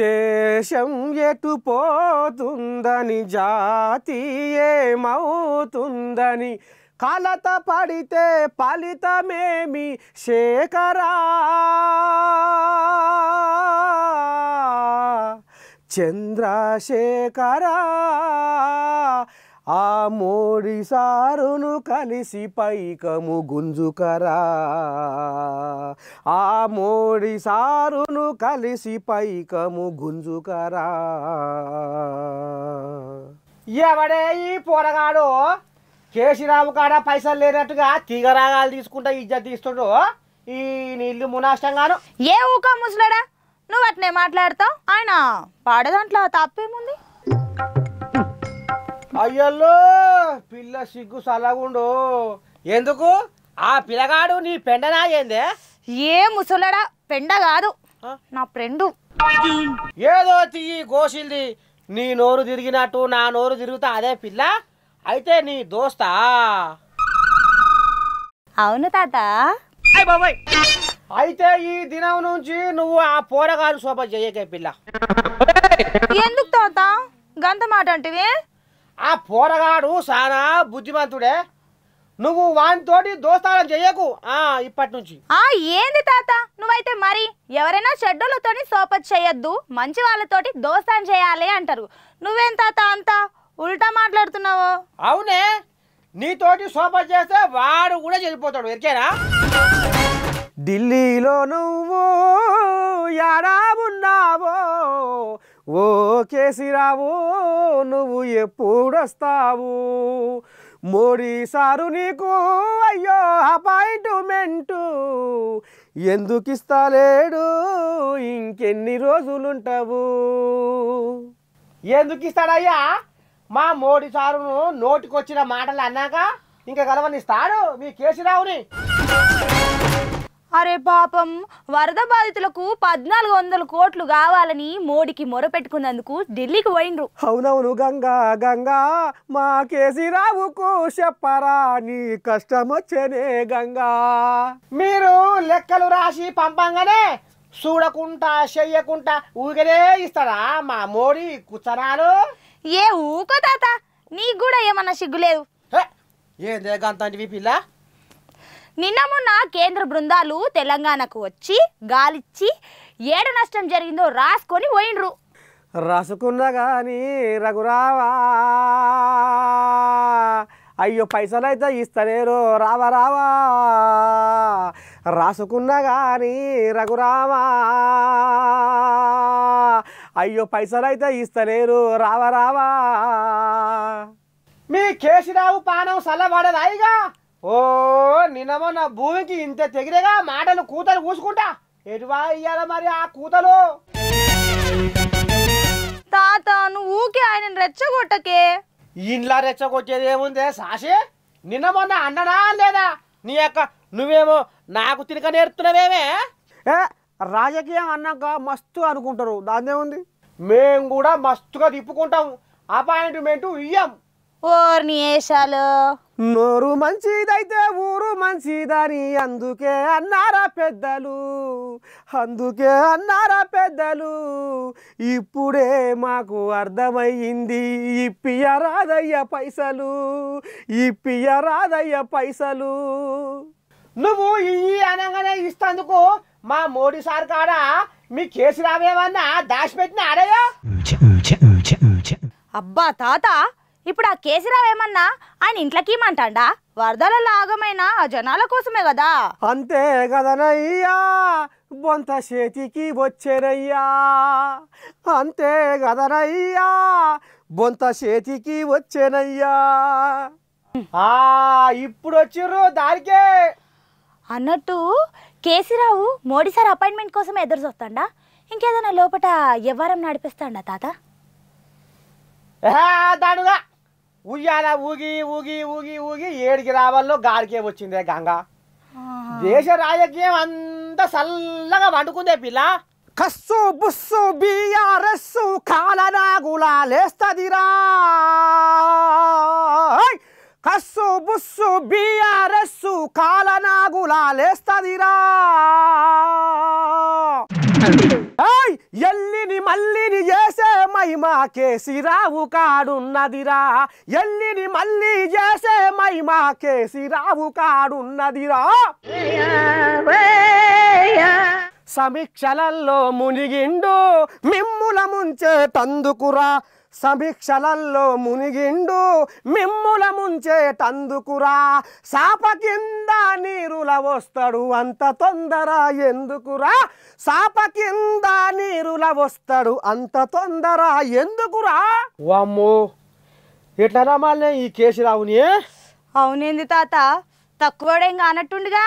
దేశం ఎటు పోతుందని జాతి ఏమవుతుందని కలత పడితే ఫలితమేమి శేఖరా చంద్రశేఖరా ఆ మోడి సారును కలిసి పైకము గుంజుకరా ఆ మోడి సారును కలిసి పైకము గుంజుకరా ఎవడే ఈ పోరగాడు కేసీరావు కాడ పైసలు లేనట్టుగా తీగ రాగాలు తీసుకుంటా ఇజ్జ తీస్తుడు ఈ నీళ్ళు మునాష్టంగాను ఏ ఊక ముసలాడా నువ్వు అట్నే మాట్లాడతావు ఆయన పాడదాంట్లో తప్పేముంది అయ్యల్లో పిల్ల సిగ్గు సలగుండు ఎందుకు ఆ పిల్లగాడు నీ పెండనా ఏందే ఏ ముసలడా పెండ కాదు నా ఫ్రెండు ఏదో తీ గోసింది నీ నోరు తిరిగినట్టు నా నోరు తిరుగుతా అదే పిల్ల అయితే నీ దోస్తా అవును తాత బాబాయ్ అయితే ఈ దినం నుంచి నువ్వు ఆ పోరగాలు శోభ చేయకే పిల్ల ఎందుకు తోత గంత మాట అంటే ఆ పోరగాడు సానా బుద్ధిమంతుడే నువ్వు వానితోటి దోస్తానం చెయ్యకు ఆ ఇప్పటి నుంచి ఆ ఏంది తాత నువ్వైతే మరి ఎవరైనా చెడ్డలతోని సోపత్ చేయొద్దు మంచి వాళ్ళతోటి దోస్తానం చేయాలి అంటారు నువ్వేం తాత అంతా ఉల్టా మాట్లాడుతున్నావు అవునే నీతోటి సోపత్ చేస్తే వాడు కూడా చెల్లిపోతాడు ఎరికేనా ఢిల్లీలో నువ్వు యాడా ఉన్నావో ఓ కేసిరావు నువ్వు ఎప్పుడొస్తావు మోడీ సారు నీకు అయ్యో అపాయింట్మెంటు ఎందుకు ఇస్తాలేడు ఇంకెన్ని రోజులుంటావు ఎందుకు ఇస్తాడయ్యా మా మోడీ సారును నోటికొచ్చిన మాటలు అన్నాక ఇంకా కలవనిస్తాడు మీ కేసిరావుని అరే పాపం వరద బాధితులకు పద్నాలుగు వందల కోట్లు కావాలని మోడీకి మొరపెట్టుకున్నందుకు ఢిల్లీకి పోయిండ్రు అవునవును గంగా గంగా మా కేసీరావుకు చెప్పరా నీ కష్టం వచ్చేనే గంగా మీరు లెక్కలు రాసి పంపంగానే చూడకుండా చెయ్యకుండా ఊగనే ఇస్తారా మా మోడీ కూర్చరాలు ఏ ఊకో తాత నీకు కూడా ఏమన్నా సిగ్గులేదు దేగా అంత పిల్ల నిన్న మొన్న కేంద్ర బృందాలు తెలంగాణకు వచ్చి గాలిచ్చి ఏడ నష్టం జరిగిందో రాసుకొని పోయిండ్రు రాసుకున్నా కానీ రఘురావా అయ్యో పైసలు అయితే ఇస్తలేరు రావా రావా రాసుకున్నా కానీ రఘురావా అయ్యో పైసలు అయితే ఇస్తలేరు రావా రావా మీ కేశిరావు పానం సలబడదాయిగా ఓ నిన్నమో నా భూమికి ఇంత తెగిరేగా మాటలు కూతలు కూసుకుంటా ఎటువా ఇయ్యాల మరి ఆ కూతలు తాత నువ్వు ఊకే ఆయన రెచ్చగొట్టకే ఇంట్లో రెచ్చగొచ్చేది ఏముందే సాషి నిన్న మొన్న అన్ననా లేదా నీ యొక్క నువ్వేమో నాకు తినక నేర్పుతున్నావేమే రాజకీయం అన్నాక మస్తు అనుకుంటారు దాన్నే మేము కూడా మస్తుగా తిప్పుకుంటాం అపాయింట్మెంట్ ఇయ్యం ఓర్ని ఏషాలు నోరు మంచిదైతే ఊరు మంచిదని అందుకే అన్నారా పెద్దలు అందుకే అన్నారా పెద్దలు ఇప్పుడే మాకు అర్థమయ్యింది రాధయ్య పైసలు ఇప్పియరాదయ్య పైసలు నువ్వు ఈ అనగానే ఇస్తందుకు మా మోడీ సార్ కాడ మీ కేసు రావేమన్నా దాచిపెట్టిన అడయా అబ్బా తాత ఇప్పుడు ఆ కేసీరావు ఏమన్నా ఆయన ఇంట్లోకి ఇమ్మంటాడా వరదల లాగమైన ఆ జనాల కోసమే కదా అంతే కదనయ్యా బొంత చేతికి వచ్చేనయ్యా అంతే కదనయ్యా బొంత చేతికి వచ్చేనయ్యా ఆ ఇప్పుడు వచ్చిర్రు దానికే అన్నట్టు కేసీరావు మోడీ సార్ అపాయింట్మెంట్ కోసం ఎదురు చూస్తాడా ఇంకేదైనా లోపల ఎవ్వరం నడిపిస్తాడా తాత దాడుగా ఉయ్యాల ఊగి ఊగి ఊగి ఊగి ఏడికి రావాలో గాడికే వచ్చిందే గంగ దేశ రాజకీయం అంతా చల్లగా వండుకుందే పిల్ల కస్సు బుస్సు బిఆర్ఎస్ కాలనా గులాలేస్తదిరా కస్సు బుస్సు బిఆర్ఎస్ కాలనాగులా లేస్తదిరా ఎల్లిని మల్లిని చేసే మహిమా కేసిరావు కాడున్నదిరా ఎల్లిని మళ్ళీ చేసే మహిమా కేసిరావు కాడున్నదిరా సమీక్షలల్లో మునిగిండు మిమ్ముల ముంచే తందుకురా సమీక్షలల్లో మునిగిండు మిమ్ముల ముంచేటందుకురా సాప కింద నీరుల వస్తాడు అంత తొందర ఎందుకురా సాప కింద నీరుల వస్తాడు అంత తొందర ఎందుకురా వామ్మో ఎట్లా మళ్ళీ ఈ కేసు రావునే అవునేంది తాత తక్కువడేం కానట్టుండిగా